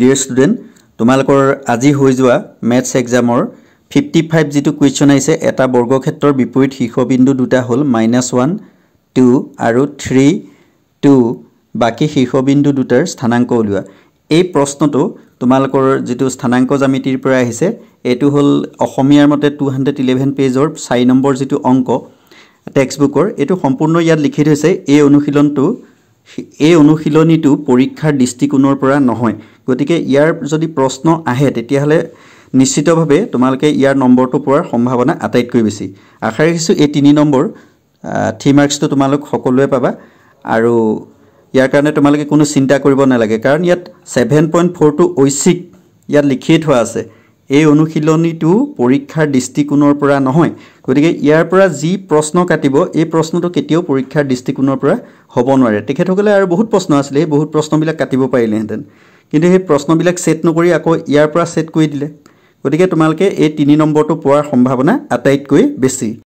deer student তোমালোকৰ আজি হৈ যোৱা মেথছ এক্সামৰ ফিফটি ফাইভ যিটো কুৱেশ্যন আহিছে এটা বৰ্গক্ষেত্ৰৰ বিপৰীত শীৰ্ষবিন্দু দুটা হ'ল মাইনাছ ওৱান টু আৰু থ্ৰী টু বাকী শীৰ্ষবিন্দু দুটাৰ স্থানাংক উলিওৱা এই প্ৰশ্নটো তোমালোকৰ যিটো স্থানাংক জ্যামিতিৰ পৰা আহিছে এইটো হ'ল অসমীয়াৰ মতে টু হাণ্ড্ৰেড ইলেভেন পেজৰ চাৰি নম্বৰ যিটো অংক টেক্সটবুকৰ এইটো সম্পূৰ্ণ ইয়াত লিখি থৈছে এই অনুশীলনটো এই অনুশীলনীটো পৰীক্ষাৰ দৃষ্টিকোণৰ পৰা নহয় গতিকে ইয়াৰ যদি প্ৰশ্ন আহে তেতিয়াহ'লে নিশ্চিতভাৱে তোমালোকে ইয়াৰ নম্বৰটো পোৱাৰ সম্ভাৱনা আটাইতকৈ বেছি আশা ৰাখিছোঁ এই তিনি নম্বৰ থ্ৰী মাৰ্কছটো তোমালোক সকলোৱে পাবা আৰু ইয়াৰ কাৰণে তোমালোকে কোনো চিন্তা কৰিব নালাগে কাৰণ ইয়াত ছেভেন পইণ্ট ফ'ৰটো ঐচ্ছিক ইয়াত লিখিয়ে থোৱা আছে এই অনুশীলনীটো পৰীক্ষাৰ দৃষ্টিকোণৰ পৰা নহয় গতিকে ইয়াৰ পৰা যি প্ৰশ্ন কাটিব এই প্ৰশ্নটো কেতিয়াও পৰীক্ষাৰ দৃষ্টিকোণৰ পৰা হ'ব নোৱাৰে তেখেতসকলে আৰু বহুত প্ৰশ্ন আছিলে সেই বহুত প্ৰশ্নবিলাক কাটিব পাৰিলেহেঁতেন কিন্তু সেই প্ৰশ্নবিলাক ছেট নকৰি আকৌ ইয়াৰ পৰা ছেট কৰি দিলে গতিকে তোমালোকে এই তিনি নম্বৰটো পোৱাৰ সম্ভাৱনা আটাইতকৈ বেছি